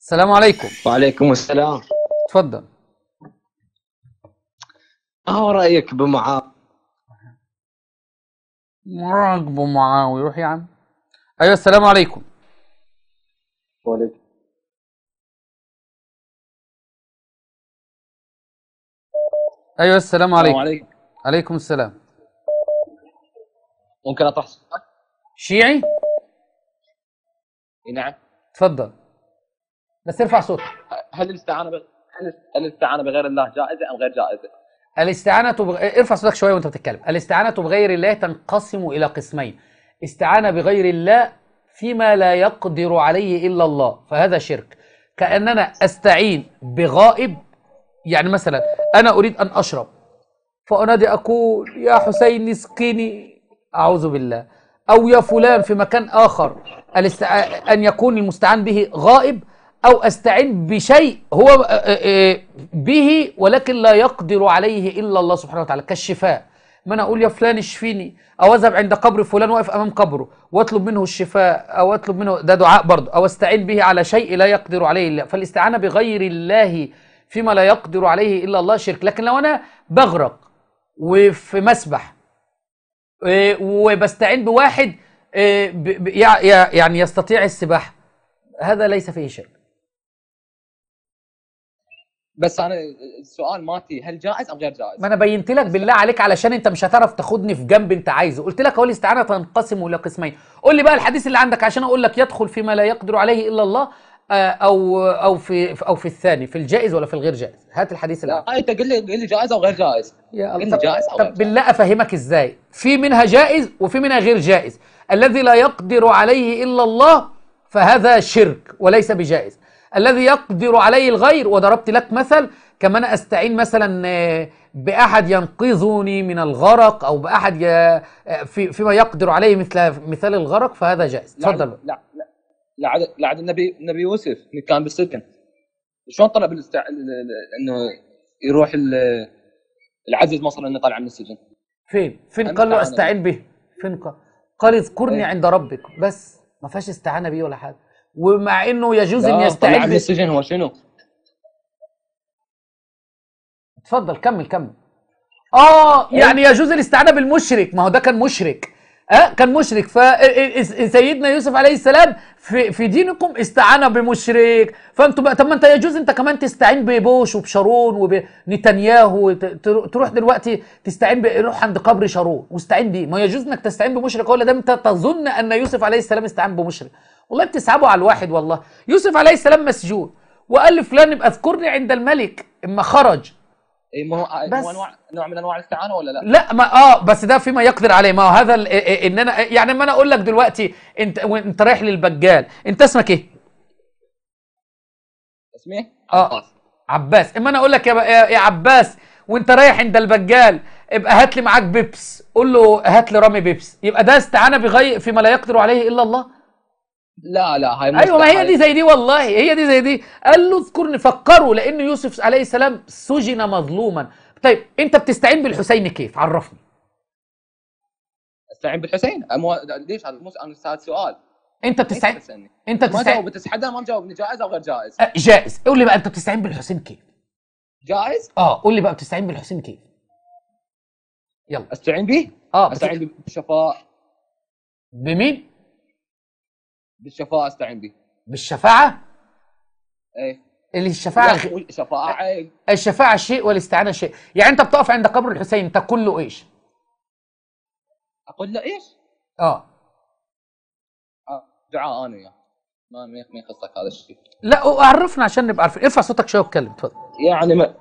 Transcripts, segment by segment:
السلام عليكم وعليكم السلام تفضل ما هو رايك بمعاويه رايك بمعاويه روح يا عم ايوه السلام عليكم وعليكم ايوه السلام عليكم وعليكم. عليكم السلام ممكن اطرح شيعي؟ شيعي إيه، نعم تفضل بس ارفع صوتك هل الاستعانه هل الاستعانه بغير الله جائزه ام غير جائزه؟ الاستعانه بغ... ارفع صوتك شويه وانت بتتكلم الاستعانه بغير الله تنقسم الى قسمين استعانه بغير الله فيما لا يقدر عليه الا الله فهذا شرك كاننا استعين بغائب يعني مثلا انا اريد ان اشرب فانادي اقول يا حسين اسقني اعوذ بالله او يا فلان في مكان اخر الاستع... ان يكون المستعان به غائب أو أستعين بشيء هو آه، آه، آه، به ولكن لا يقدر عليه إلا الله سبحانه وتعالى كالشفاء ما أنا أقول يا فلان اشفيني أو أذهب عند قبر فلان واقف أمام قبره وأطلب منه الشفاء أو أطلب منه ده دعاء برضه أو أستعين به على شيء لا يقدر عليه إلا فالاستعانة بغير الله فيما لا يقدر عليه إلا الله شرك لكن لو أنا بغرق وفي مسبح وبستعين بواحد يعني يستطيع السباحة هذا ليس فيه شرك بس انا السؤال مالتي هل جائز ام غير جائز؟ ما انا بينت لك بالله عليك علشان انت مش هتعرف تاخدني في جنب انت عايزه، قلت لك اهو الاستعانه تنقسم الى قسمين، قول لي بقى الحديث اللي عندك عشان اقول لك يدخل فيما لا يقدر عليه الا الله آه، او او في او في الثاني في الجائز ولا في الغير جائز؟ هات الحديث اللي عندك. انت قل لي قل لي جائز او غير جائز. يا الله جائز او طب بالله افهمك ازاي؟ في منها جائز وفي منها غير جائز، الذي لا يقدر عليه الا الله فهذا شرك وليس بجائز. الذي يقدر عليه الغير وضربت لك مثل كما أنا استعين مثلا آه، باحد ينقذني من الغرق او باحد آه، في فيما يقدر عليه مثل مثال الغرق فهذا جائز تفضل لا لا لا, عاد النبي النبي يوسف اللي كان بالسجن شلون طلب الاستع... انه يروح العزيز مصر انه طالع من السجن فين فين قال له استعين به فين قال قال اذكرني إيه. عند ربك بس ما فيهاش استعانه به ولا حاجه ومع انه يجوز ان يستعد من السجن هو شنو؟ تفضل كمل كمل اه يعني إيه؟ يجوز الاستعانه بالمشرك ما هو ده كان مشرك آه كان مشرك فسيدنا يوسف عليه السلام في, في دينكم استعان بمشرك فانتم بقى طب ما انت يجوز انت كمان تستعين ببوش وبشارون وبنتنياهو تروح دلوقتي تستعين روح عند قبر شارون واستعين بيه ما يجوز انك تستعين بمشرك ولا ده انت تظن ان يوسف عليه السلام استعان بمشرك والله بتسحبوا على الواحد والله يوسف عليه السلام مسجون وقال لفلان ابقى اذكرني عند الملك اما خرج اي ما هو بس نوع من انواع الاستعانه ولا لا؟ لا ما اه بس ده فيما يقدر عليه ما هو هذا ان انا يعني اما انا اقول لك دلوقتي انت وانت رايح للبجال انت اسمك ايه؟ اسمي ايه؟ اه عباس اما انا اقول لك يا, يا عباس وانت رايح عند البجال ابقى هات لي معاك بيبس قول له هات لي رامي بيبس يبقى ده استعانه بغير فيما لا يقدر عليه الا الله لا لا هاي مستحيل. ايوه ما هي دي زي دي والله هي دي زي دي قال له اذكرني فكروا لان يوسف عليه السلام سجن مظلوما طيب انت بتستعين بالحسين كيف عرفني استعين بالحسين أمو... ليش هذا انا سألت سؤال انت بتستعين انت بتستعين ما حدا ما مجاوبني جائز او غير جائز أه جائز قول لي بقى انت بتستعين بالحسين كيف جائز اه قول لي بقى بتستعين بالحسين كيف يلا استعين به اه استعين بشفاء بمين بالشفاعه استعين به بالشفاعه ايه اللي الشفاعه الشفاعة شفاعه إيه. الشفاعه شيء والاستعانه شيء يعني انت بتقف عند قبر الحسين تقول له ايش اقول له ايش اه, آه، دعاء انا يا يعني. ما ما يخصك هذا الشيء لا وعرفنا عشان نبقى عارفين ارفع صوتك شويه وتكلم تفضل يعني ما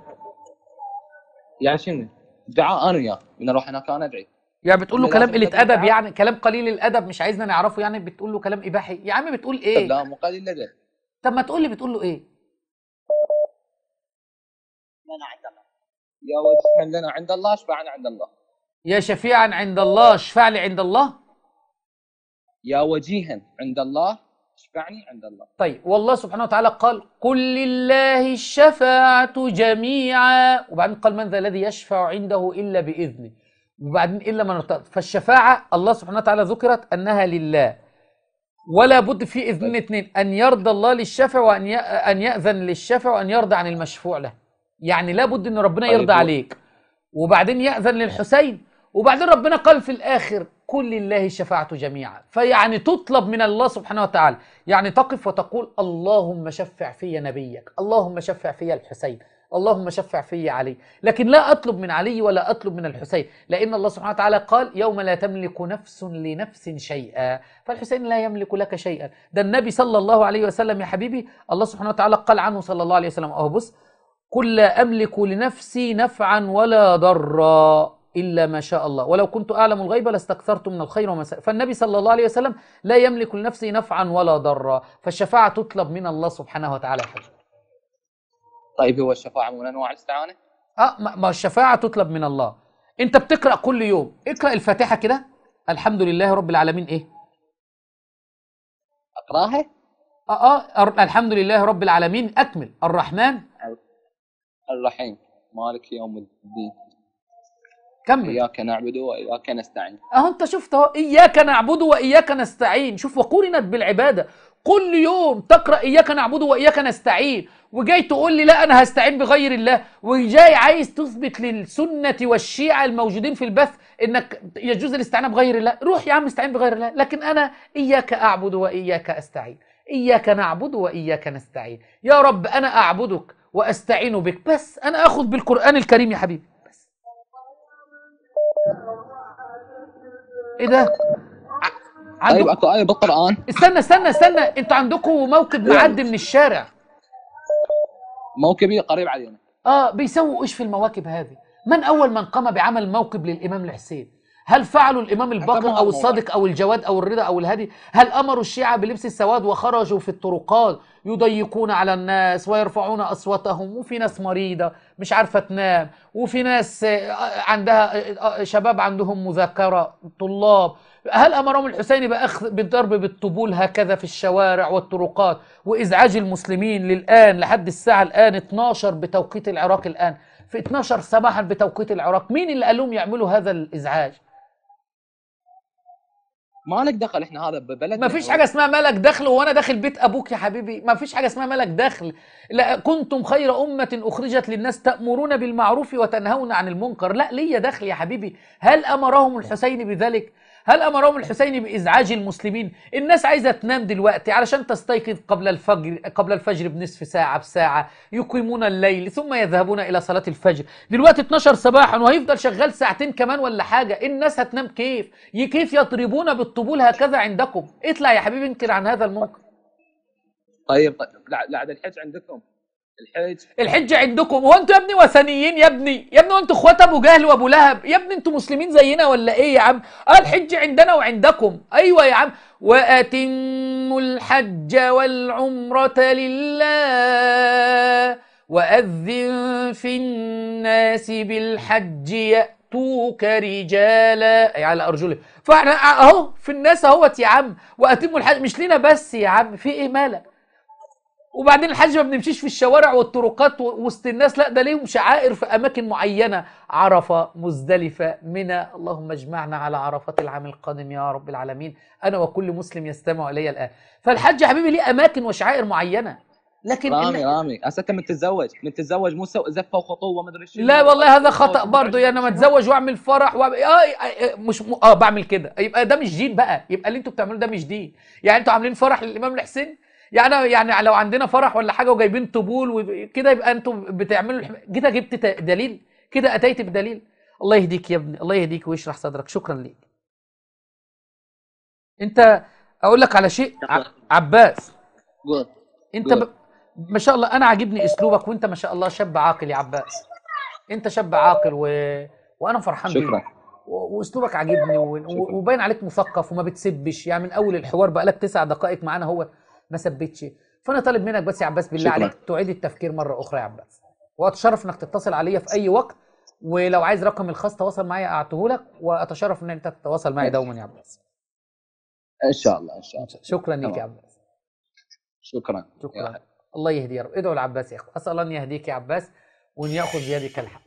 يعني شنو دعاء انا وياه يعني. من أروح هناك انا ادعي يعني بتقول له كلام قله ادب يعني كلام قليل الادب مش عايزنا نعرفه يعني بتقول له كلام اباحي يا عم بتقول ايه لا مو قليل الادب طب ما تقول لي بتقول له ايه لنا عند الله يا وجها لنا عند الله شفعنا عند الله يا شفيعا عند الله اشفع لي عند الله يا وجيها عند الله اشفعني عند الله طيب والله سبحانه وتعالى قال قل لله الشفاعة جميعا وبعدين قال من ذا الذي يشفع عنده إلا بإذنه وبعدين إيه الا من ارتضى فالشفاعه الله سبحانه وتعالى ذكرت انها لله ولا بد في اذنين اثنين ان يرضى الله للشافع وان ان ياذن للشافع وان يرضى عن المشفوع له يعني لابد ان ربنا طيب، يرضى عليك وبعدين ياذن للحسين وبعدين ربنا قال في الاخر كل لله الشفاعه جميعا فيعني تطلب من الله سبحانه وتعالى يعني تقف وتقول اللهم شفع في نبيك اللهم شفع في الحسين اللهم شفع في علي لكن لا أطلب من علي ولا أطلب من الحسين لأن الله سبحانه وتعالى قال يوم لا تملك نفس لنفس شيئا فالحسين لا يملك لك شيئا ده النبي صلى الله عليه وسلم يا حبيبي الله سبحانه وتعالى قال عنه صلى الله عليه وسلم أهو بص قل لا أملك لنفسي نفعا ولا ضرا إلا ما شاء الله ولو كنت أعلم الغيب لاستكثرت من الخير وما فالنبي صلى الله عليه وسلم لا يملك لنفسه نفعا ولا ضرا فالشفاعة تطلب من الله سبحانه وتعالى حبيبي طيب هو الشفاعه من انواع الاستعانه؟ اه ما الشفاعه تطلب من الله انت بتقرا كل يوم اقرا الفاتحه كده الحمد لله رب العالمين ايه اقراها اه اه الحمد لله رب العالمين اكمل الرحمن الرحيم مالك يوم الدين كمل اياك نعبد واياك نستعين اهو انت شفت اهو اياك نعبد واياك نستعين شوف وقورنت بالعباده كل يوم تقرا اياك نعبد واياك نستعين وجاي تقول لي لا انا هستعين بغير الله وجاي عايز تثبت للسنه والشيعه الموجودين في البث انك يجوز الاستعانه بغير الله روح يا عم استعين بغير الله لكن انا اياك اعبد واياك استعين اياك نعبد واياك نستعين يا رب انا اعبدك واستعين بك بس انا اخذ بالقران الكريم يا حبيبي بس ايه ده عندك... ايوه اكو ايه بالقران استنى استنى استنى انتوا عندكم موكب معدي من الشارع موكبي قريب علينا اه بيسووا ايش في المواكب هذه من اول من قام بعمل موكب للامام الحسين هل فعلوا الإمام الباقر أو الصادق أو الجواد أو الرضا أو الهادي هل أمروا الشيعة بلبس السواد وخرجوا في الطرقات يضيقون على الناس ويرفعون أصواتهم وفي ناس مريضة مش عارفة تنام وفي ناس آه، عندها آه، آه، شباب عندهم مذاكرة طلاب هل أمرهم الحسين بأخذ بالضرب بالطبول هكذا في الشوارع والطرقات وإزعاج المسلمين للآن لحد الساعة الآن 12 بتوقيت العراق الآن في 12 صباحا بتوقيت العراق مين اللي قال لهم يعملوا هذا الإزعاج ما لك دخل احنا هذا ببلد ما فيش حاجه اسمها مالك دخل وانا داخل بيت ابوك يا حبيبي ما فيش حاجه اسمها مالك دخل لا كنتم خير امه اخرجت للناس تامرون بالمعروف وتنهون عن المنكر لا ليا دخل يا حبيبي هل امرهم الحسين بذلك هل أمرهم الحسيني بإزعاج المسلمين الناس عايزة تنام دلوقتي علشان تستيقظ قبل الفجر قبل الفجر بنصف ساعة بساعة يقيمون الليل ثم يذهبون إلى صلاة الفجر دلوقتي 12 صباحا وهيفضل شغال ساعتين كمان ولا حاجة الناس هتنام كيف كيف يضربون بالطبول هكذا عندكم اطلع يا حبيبي انكر عن هذا الموقف طيب, طيب، لا لا الحج عندكم الحج الحج عندكم هو انتوا يا ابني وثنيين يا ابني يا ابني وانتوا اخوات ابو جهل وابو لهب يا ابني انتوا مسلمين زينا ولا ايه يا عم اه الحج عندنا وعندكم ايوه يا عم واتموا الحج والعمره لله واذن في الناس بالحج ياتوك رجالا اي على ارجلهم فاحنا اهو في الناس اهوت يا عم واتموا الحج مش لينا بس يا عم في ايه مالك وبعدين الحج ما بنمشيش في الشوارع والطرقات وسط الناس لا ده ليهم شعائر في اماكن معينه عرفه مزدلفه منى اللهم اجمعنا على عرفات العام القادم يا رب العالمين انا وكل مسلم يستمع الي الان فالحج يا حبيبي ليه اماكن وشعائر معينه لكن رامي إن... رامي اساسا انت متزوج متزوج موسى زفه وخطوبه وما ادري لا والله هذا خطا برضه يعني انا متزوج واعمل فرح وأعمل... آه،, آه،, اه مش م... اه بعمل كده يبقى ده مش دين بقى يبقى اللي انتوا بتعملوه ده مش دين يعني انتوا عاملين فرح للامام الحسين يعني يعني لو عندنا فرح ولا حاجه وجايبين طبول وكده يبقى انتم بتعملوا كده جبت دليل كده اتيت بدليل الله يهديك يا ابني الله يهديك ويشرح صدرك شكرا ليك انت اقول لك على شيء عباس انت ب... ما شاء الله انا عاجبني اسلوبك وانت ما شاء الله شاب عاقل يا عباس انت شاب عاقل و... وانا فرحان شكرا بيك. واسلوبك عاجبني و... وباين عليك مثقف وما بتسبش يعني من اول الحوار بقالك تسع دقائق معانا هو ما ثبتش فانا طالب منك بس يا عباس بالله شكرا. عليك تعيد التفكير مره اخرى يا عباس واتشرف انك تتصل عليا في اي وقت ولو عايز رقم الخاص تواصل معايا اعطيه لك واتشرف ان انت تتواصل معايا دوما يا عباس ان شاء الله ان شاء الله شكرا ليك يا عباس شكرا شكرا الله يهدي يا رب ادعوا العباس يا اخو اسال ان يهديك يا عباس وان ياخذ بيدك الحق